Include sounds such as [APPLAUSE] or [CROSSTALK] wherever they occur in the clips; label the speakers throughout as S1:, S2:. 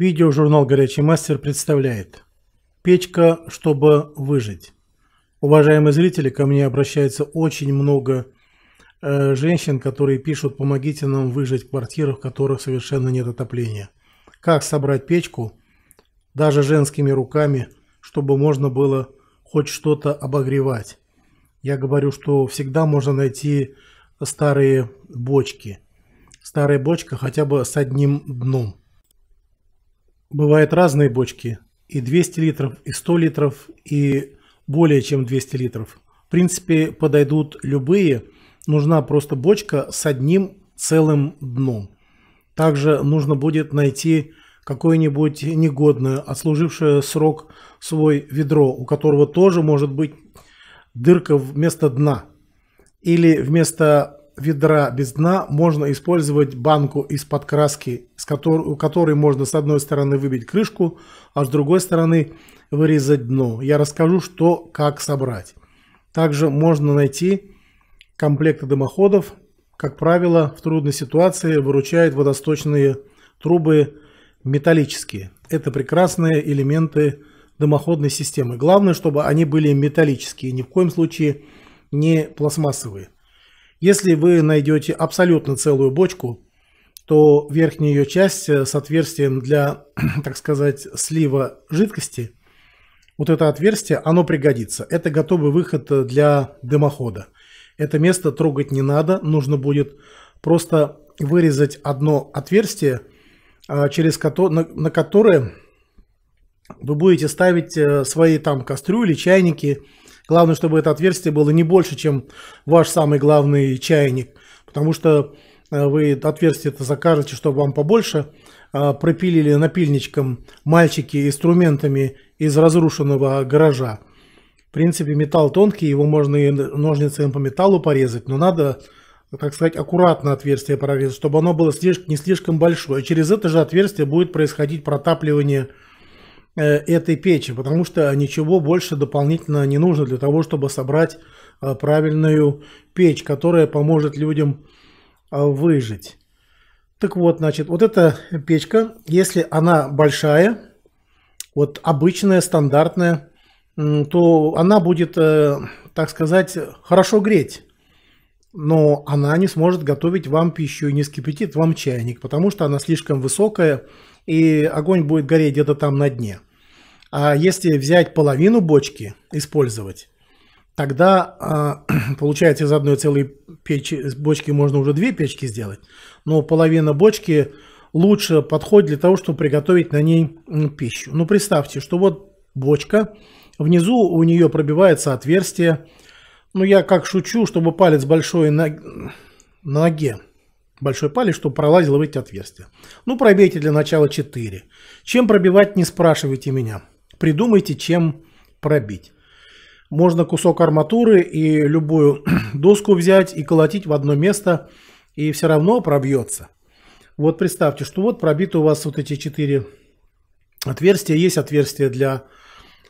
S1: Видеожурнал «Горячий мастер» представляет «Печка, чтобы выжить». Уважаемые зрители, ко мне обращается очень много э, женщин, которые пишут «Помогите нам выжить в квартирах, в которых совершенно нет отопления». Как собрать печку, даже женскими руками, чтобы можно было хоть что-то обогревать. Я говорю, что всегда можно найти старые бочки. Старая бочка хотя бы с одним дном. Бывают разные бочки, и 200 литров, и 100 литров, и более чем 200 литров. В принципе, подойдут любые. Нужна просто бочка с одним целым дном. Также нужно будет найти какое-нибудь негодное, отслужившее срок свой ведро, у которого тоже может быть дырка вместо дна. Или вместо ведра без дна можно использовать банку из-под краски, с которой, у которой можно с одной стороны выбить крышку, а с другой стороны вырезать дно. Я расскажу, что, как собрать. Также можно найти комплекты дымоходов. Как правило, в трудной ситуации выручают водосточные трубы металлические. Это прекрасные элементы дымоходной системы. Главное, чтобы они были металлические, ни в коем случае не пластмассовые. Если вы найдете абсолютно целую бочку, то верхняя ее часть э, с отверстием для, [CLEARS THROAT] так сказать, слива жидкости, вот это отверстие, оно пригодится. Это готовый выход э, для дымохода. Это место трогать не надо, нужно будет просто вырезать одно отверстие, а, через которое, на, которое вы будете ставить э, свои там кастрюли, чайники, Главное, чтобы это отверстие было не больше, чем ваш самый главный чайник, потому что э, вы отверстие это закажете, чтобы вам побольше, э, пропилили напильничком мальчики инструментами из разрушенного гаража. В принципе, металл тонкий, его можно и ножницами по металлу порезать, но надо, так сказать, аккуратно отверстие прорезать, чтобы оно было не слишком большое. Через это же отверстие будет происходить протапливание Э, этой печи, потому что ничего больше дополнительно не нужно для того, чтобы собрать э, правильную печь, которая поможет людям э, выжить. Так вот, значит, вот эта печка, если она большая, вот обычная, стандартная, то она будет, так сказать, хорошо греть. Но она не сможет готовить вам пищу и не скипятит вам чайник, потому что она слишком высокая, и огонь будет гореть где-то там на дне. А если взять половину бочки, использовать, тогда а, [CLEARS THROAT] получается из одной целой печи, бочки можно уже две печки сделать. Но половина бочки лучше подходит для того, чтобы приготовить на ней пищу. Ну представьте, что вот бочка, внизу у нее пробивается отверстие. Ну я как шучу, чтобы палец большой на, на ноге большой палец, чтобы пролазило в эти отверстия. Ну, пробейте для начала 4. Чем пробивать, не спрашивайте меня придумайте, чем пробить. Можно кусок арматуры и любую [CLEARS THROAT] доску взять и колотить в одно место, и все равно пробьется. Вот представьте, что вот пробиты у вас вот эти четыре отверстия. Есть отверстие для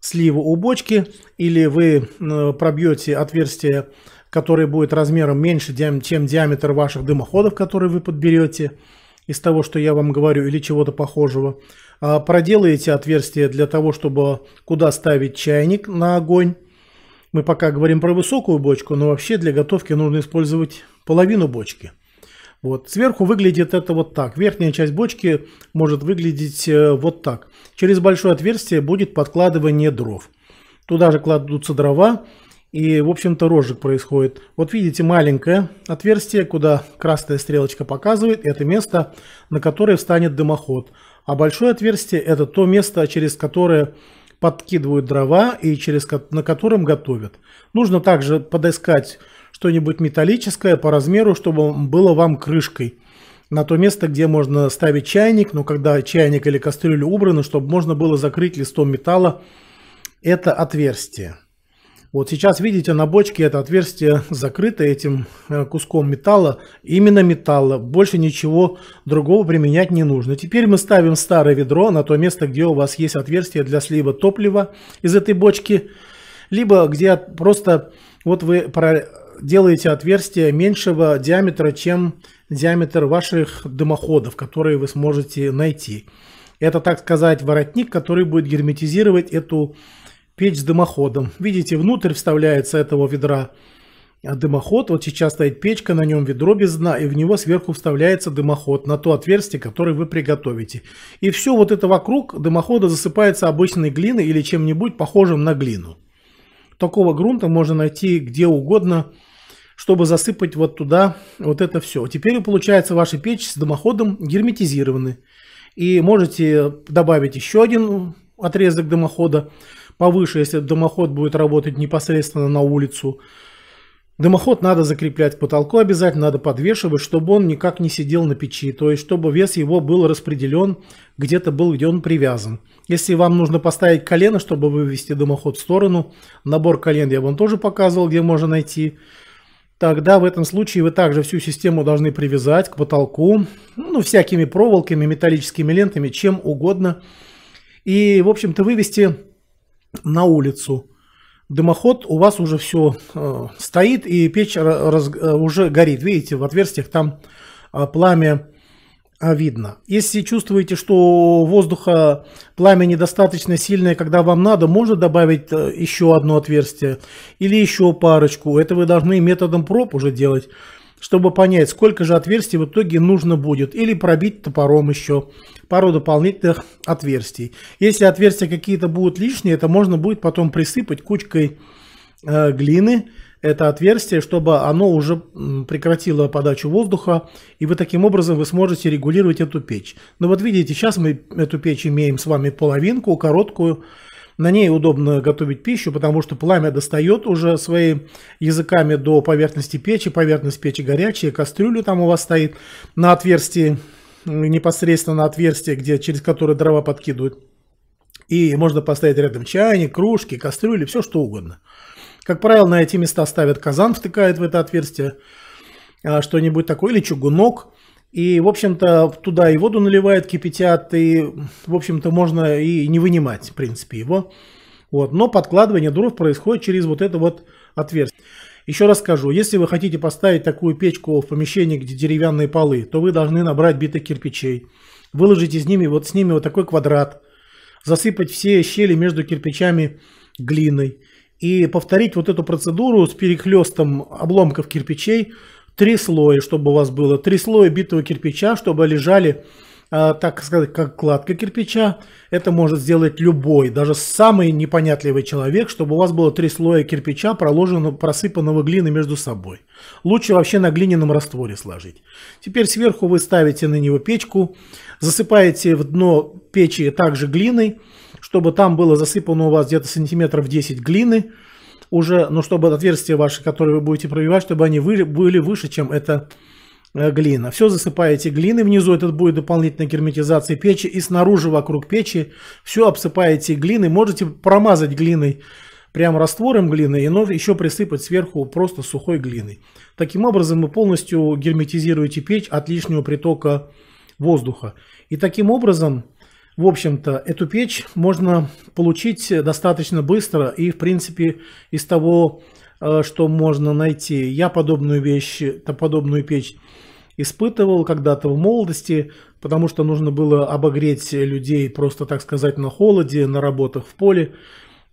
S1: слива у бочки, или вы э, пробьете отверстие, которое будет размером меньше, чем диаметр ваших дымоходов, которые вы подберете – из того, что я вам говорю, или чего-то похожего. А, проделаете отверстие для того, чтобы куда ставить чайник на огонь. Мы пока говорим про высокую бочку, но вообще для готовки нужно использовать половину бочки. Вот. Сверху выглядит это вот так. Верхняя часть бочки может выглядеть э, вот так. Через большое отверстие будет подкладывание дров. Туда же кладутся дрова. И, в общем-то, розжиг происходит. Вот видите маленькое отверстие, куда красная стрелочка показывает. Это место, на которое встанет дымоход. А большое отверстие – это то место, через которое подкидывают дрова и через, на котором готовят. Нужно также подыскать что-нибудь металлическое по размеру, чтобы было вам крышкой на то место, где можно ставить чайник, но когда чайник или кастрюля убраны, чтобы можно было закрыть листом металла это отверстие. Вот сейчас видите на бочке это отверстие закрыто этим э, куском металла, именно металла, больше ничего другого применять не нужно. Теперь мы ставим старое ведро на то место, где у вас есть отверстие для слива топлива из этой бочки, либо где просто вот вы делаете отверстие меньшего диаметра, чем диаметр ваших дымоходов, которые вы сможете найти. Это, так сказать, воротник, который будет герметизировать эту печь с дымоходом. Видите, внутрь вставляется этого ведра а дымоход. Вот сейчас стоит печка, на нем ведро без дна, и в него сверху вставляется дымоход на то отверстие, которое вы приготовите. И все вот это вокруг дымохода засыпается обычной глиной или чем-нибудь похожим на глину. Такого грунта можно найти где угодно, чтобы засыпать вот туда вот это все. Теперь получается ваша печь с дымоходом герметизированы. И можете добавить еще один отрезок дымохода повыше, если дымоход будет работать непосредственно на улицу. Дымоход надо закреплять к потолку обязательно, надо подвешивать, чтобы он никак не сидел на печи, то есть чтобы вес его был распределен, где-то был, где он привязан. Если вам нужно поставить колено, чтобы вывести дымоход в сторону, набор колен я вам тоже показывал, где можно найти, тогда в этом случае вы также всю систему должны привязать к потолку, ну, всякими проволоками, металлическими лентами, чем угодно, и, в общем-то, вывести на улицу. Дымоход у вас уже все э, стоит и печь раз, э, уже горит. Видите, в отверстиях там э, пламя э, видно. Если чувствуете, что воздуха, пламя недостаточно сильное, когда вам надо, можно добавить э, еще одно отверстие или еще парочку. Это вы должны методом проб уже делать чтобы понять, сколько же отверстий в итоге нужно будет, или пробить топором еще пару дополнительных отверстий. Если отверстия какие-то будут лишние, это можно будет потом присыпать кучкой э, глины, это отверстие, чтобы оно уже прекратило подачу воздуха, и вы таким образом вы сможете регулировать эту печь. Но ну вот видите, сейчас мы эту печь имеем с вами половинку, короткую, на ней удобно готовить пищу, потому что пламя достает уже своими языками до поверхности печи. Поверхность печи горячая, кастрюля там у вас стоит на отверстии, непосредственно на отверстие, где, через которое дрова подкидывают. И можно поставить рядом чайник, кружки, кастрюли, все что угодно. Как правило, на эти места ставят казан, втыкают в это отверстие а, что-нибудь такое, или чугунок. И, в общем-то, туда и воду наливают, кипятят, и, в общем-то, можно и не вынимать, в принципе, его. Вот. Но подкладывание дров происходит через вот это вот отверстие. Еще раз скажу, если вы хотите поставить такую печку в помещении, где деревянные полы, то вы должны набрать битых кирпичей, выложить из ними вот с ними вот такой квадрат, засыпать все щели между кирпичами глиной и повторить вот эту процедуру с перехлестом обломков кирпичей три слоя, чтобы у вас было, три слоя битого кирпича, чтобы лежали, а, так сказать, как кладка кирпича. Это может сделать любой, даже самый непонятливый человек, чтобы у вас было три слоя кирпича, проложенного, просыпанного глины между собой. Лучше вообще на глиняном растворе сложить. Теперь сверху вы ставите на него печку, засыпаете в дно печи также глиной, чтобы там было засыпано у вас где-то сантиметров 10 глины, уже, ну, чтобы отверстия ваши, которые вы будете пробивать, чтобы они были выше, чем это э, глина. Все засыпаете глиной, внизу это будет дополнительная герметизация печи и снаружи вокруг печи все обсыпаете глиной, можете промазать глиной прям раствором глины и еще присыпать сверху просто сухой глиной. Таким образом вы полностью герметизируете печь от лишнего притока воздуха. И таким образом в общем-то, эту печь можно получить достаточно быстро и, в принципе, из того, э, что можно найти. Я подобную вещь, подобную печь испытывал когда-то в молодости, потому что нужно было обогреть людей просто, так сказать, на холоде, на работах в поле.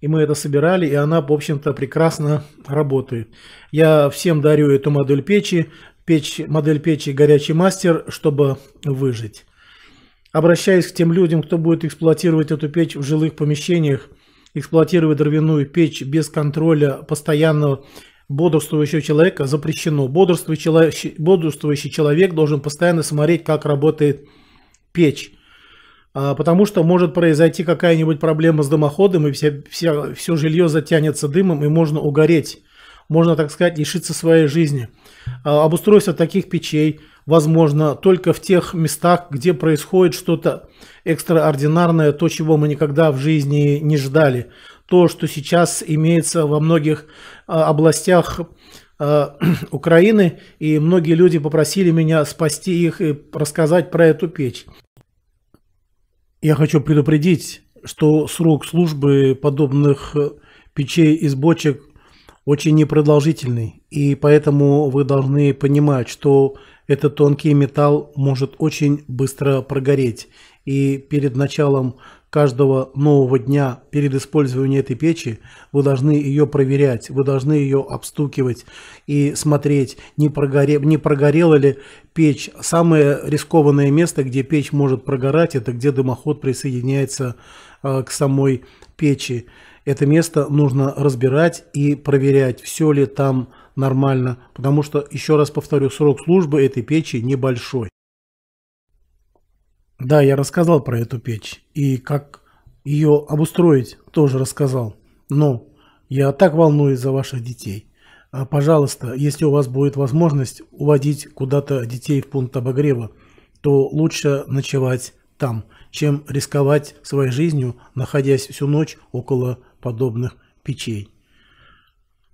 S1: И мы это собирали, и она, в общем-то, прекрасно работает. Я всем дарю эту модель печи, печь, модель печи «Горячий мастер», чтобы выжить обращаясь к тем людям, кто будет эксплуатировать эту печь в жилых помещениях, эксплуатировать дровяную печь без контроля постоянного бодрствующего человека запрещено. Бодрствующий человек, бодрствующий человек должен постоянно смотреть, как работает печь. А, потому что может произойти какая-нибудь проблема с дымоходом, и все, все, все жилье затянется дымом, и можно угореть можно, так сказать, лишиться своей жизни. А, обустройство таких печей возможно только в тех местах, где происходит что-то экстраординарное, то, чего мы никогда в жизни не ждали. То, что сейчас имеется во многих а, областях а, [CLEARS THROAT] Украины, и многие люди попросили меня спасти их и рассказать про эту печь. Я хочу предупредить, что срок службы подобных э, печей из бочек очень непродолжительный, и поэтому вы должны понимать, что этот тонкий металл может очень быстро прогореть. И перед началом каждого нового дня, перед использованием этой печи, вы должны ее проверять, вы должны ее обстукивать и смотреть, не, прогоре, не прогорела ли печь. Самое рискованное место, где печь может прогорать, это где дымоход присоединяется э, к самой печи это место нужно разбирать и проверять, все ли там нормально, потому что, еще раз повторю, срок службы этой печи небольшой. Да, я рассказал про эту печь и как ее обустроить тоже рассказал. Но я так волнуюсь за ваших детей. А, пожалуйста, если у вас будет возможность уводить куда-то детей в пункт обогрева, то лучше ночевать там, чем рисковать своей жизнью, находясь всю ночь около подобных печей.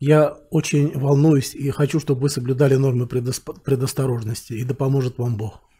S1: Я очень волнуюсь и хочу, чтобы вы соблюдали нормы предосторожности, и да поможет вам Бог.